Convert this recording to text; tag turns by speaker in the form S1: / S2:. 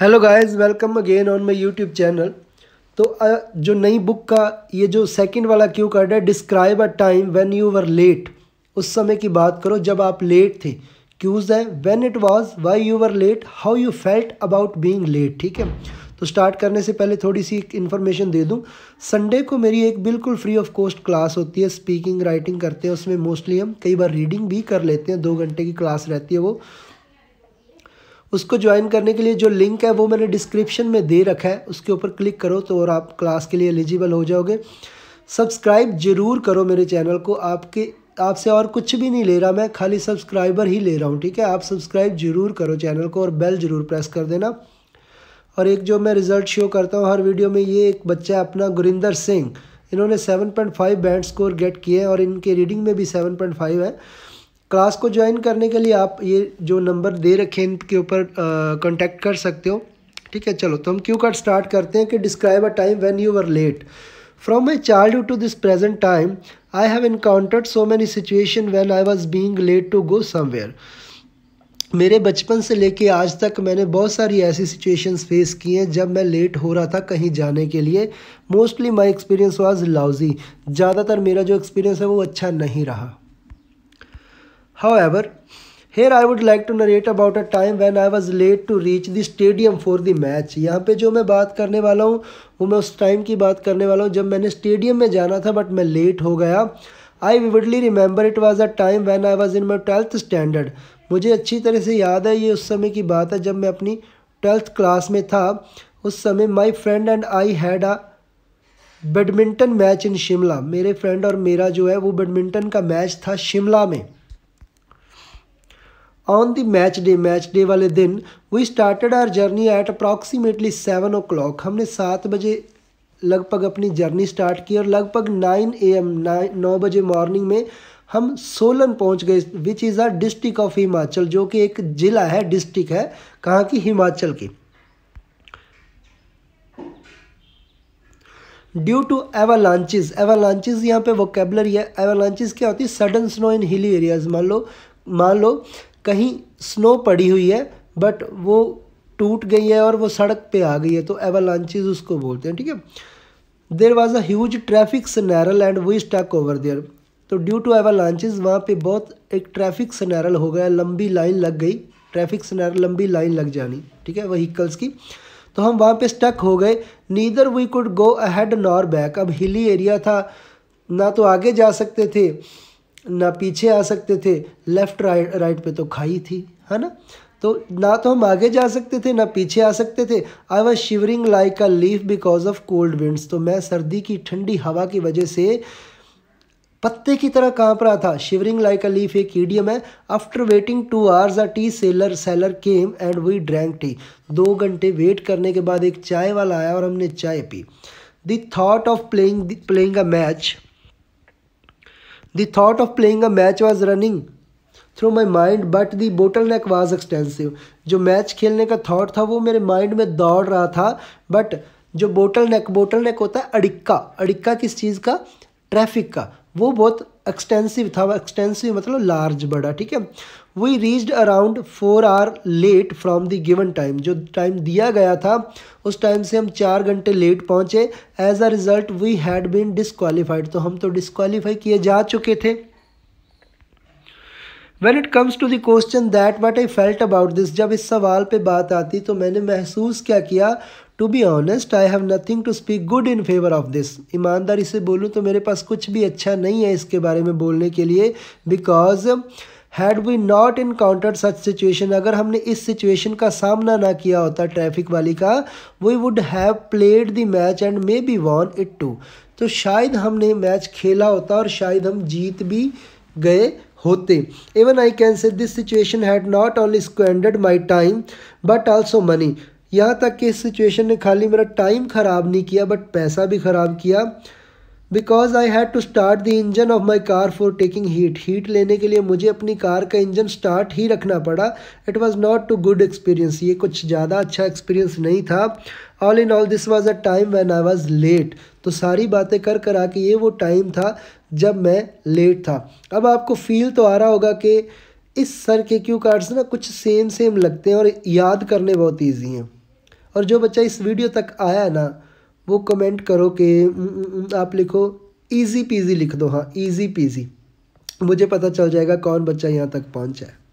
S1: Hello guys welcome again on my YouTube channel तो जो नई बुक का ये जो सेकंड वाला क्यू कार्ड है describe a time when you were late उस समय की बात करो जब आप लेट थे क्यूज़ है when it was why you were late how you felt about being late ठीक है तो स्टार्ट करने से पहले थोड़ी सी इन्फॉर्मेशन दे दूँ संडे को मेरी एक बिल्कुल फ्री ऑफ कॉस्ट क्लास होती है स्पीकिंग राइटिंग करते हैं उसमें मोस्टली हम कई बार रीडिंग भी कर लेते हैं दो घंटे की क्लास रहती है वो उसको ज्वाइन करने के लिए जो लिंक है वो मैंने डिस्क्रिप्शन में दे रखा है उसके ऊपर क्लिक करो तो और आप क्लास के लिए एलिजिबल हो जाओगे सब्सक्राइब जरूर करो मेरे चैनल को आपके आपसे और कुछ भी नहीं ले रहा मैं खाली सब्सक्राइबर ही ले रहा हूँ ठीक है आप सब्सक्राइब जरूर करो चैनल को और बेल जरूर प्रेस कर देना और एक जो मैं रिज़ल्ट शो करता हूँ हर वीडियो में ये एक बच्चा अपना गुरिंदर सिंह इन्होंने 7.5 बैंड स्कोर गेट किए हैं और इनके रीडिंग में भी 7.5 है क्लास को ज्वाइन करने के लिए आप ये जो नंबर दे रखे हैं इनके ऊपर कॉन्टैक्ट कर सकते हो ठीक है चलो तो हम क्यू कार्ड स्टार्ट करते हैं कि describe a time when you are late from my hood to this present time I have encountered so many situation when I was being late to go somewhere मेरे बचपन से लेके आज तक मैंने बहुत सारी ऐसी सिचुएशंस फेस की हैं जब मैं लेट हो रहा था कहीं जाने के लिए mostly my experience was lousy ज़्यादातर मेरा जो एक्सपीरियंस है वो अच्छा नहीं रहा However, here I would like to narrate about a time when I was late to reach the stadium for the match. यहाँ पे जो मैं बात करने वाला हूँ वो मैं उस टाइम की बात करने वाला हूँ जब मैंने स्टेडियम में जाना था बट मैं लेट हो गया I vividly remember it was a time when I was in my twelfth standard मुझे अच्छी तरह से याद है ये उस समय की बात है जब मैं अपनी ट्वेल्थ क्लास में था उस समय my friend and I had a badminton match in Shimla मेरे फ्रेंड और मेरा जो है वो बैडमिंटन का मैच था शिमला में on the match day match day वाले दिन we started our journey at approximately seven o'clock हमने सात बजे लगभग अपनी जर्नी स्टार्ट की और लगभग नाइन ए एम नाइन नौ बजे मॉर्निंग में हम सोलन पहुंच गए which is our district of Himachal जो कि एक ज़िला है डिस्ट्रिक्ट है कहाँ की हिमाचल की ड्यू टू एवालांचेज एवालचिज यहाँ पे वोकेबलरी है एवालांचेज क्या होती है सडन स्नो इन हिली एरियाज मान लो मान लो कहीं स्नो पड़ी हुई है बट वो टूट गई है और वो सड़क पे आ गई है तो एवालांचेज उसको बोलते हैं ठीक है there was a huge traffic scenario and we stuck over there तो ड्यू टू एवालांचेज वहाँ पे बहुत एक ट्रैफिक सनैरल हो गया लंबी लाइन लग गई ट्रैफिक सनैरल लंबी लाइन लग जानी ठीक है वहीकल्स की तो हम वहाँ पे स्टक हो गए neither we could go ahead nor back अब हिली एरिया था ना तो आगे जा सकते थे ना पीछे आ सकते थे लेफ़्ट राइट राइट पे तो खाई थी है ना तो ना तो हम आगे जा सकते थे ना पीछे आ सकते थे I was shivering like a leaf because of cold winds तो मैं सर्दी की ठंडी हवा की वजह से पत्ते की तरह कांप रहा था शिवरिंग लाइक अ लीफ एक ईडियम है after waiting two hours a tea seller seller came and we drank tea दो घंटे वेट करने के बाद एक चाय वाला आया और हमने चाय पी the thought of playing playing a match The thought of playing a match was running through my mind but the bottleneck extensive. Extensive जो मैच खेलने का थाट था वो मेरे माइंड में दौड़ रहा था बट जो बोटल नेक बोटल नेक होता है अड़िक्का अड़िक्का किस चीज़ का ट्रैफिक का वो बहुत एक्सटेंसिव था एक्सटेंसिव मतलब लार्ज बड़ा ठीक है we reached around four hour late from the given time जो टाइम दिया गया था उस टाइम से हम चार घंटे लेट पहुँचे as a result we had been disqualified तो हम तो डिसक्वालीफाई किए जा चुके थे when it comes to the question that what I felt about this जब इस सवाल पे बात आती तो मैंने महसूस क्या किया to be honest I have nothing to speak good in favour of this ईमानदारी से बोलूँ तो मेरे पास कुछ भी अच्छा नहीं है इसके बारे में बोलने के लिए because had we not encounter such situation अगर हमने इस सिचुएशन का सामना ना किया होता ट्रैफिक वाली का we would have played the match and maybe won it too तो शायद हमने मैच खेला होता और शायद हम जीत भी गए होते even I can say this situation had not only squandered my time but also money यहाँ तक कि इस सिचुएशन ने खाली मेरा टाइम ख़राब नहीं किया बट पैसा भी ख़राब किया because I had to start the engine of my car for taking heat heat लेने के लिए मुझे अपनी कार का इंजन स्टार्ट ही रखना पड़ा it was not too good experience ये कुछ ज़्यादा अच्छा एक्सपीरियंस नहीं था all in all this was a time when I was late तो सारी बातें कर कर आके ये वो टाइम था जब मैं लेट था अब आपको फील तो आ रहा होगा कि इस सर के क्यू कार्ड्स ना कुछ सेम सेम लगते हैं और याद करने बहुत ईजी हैं और जो बच्चा इस वीडियो तक आया ना वो कमेंट करो कि आप लिखो ईजी पीजी लिख दो हाँ ईजी पीजी मुझे पता चल जाएगा कौन बच्चा यहाँ तक पहुँचा है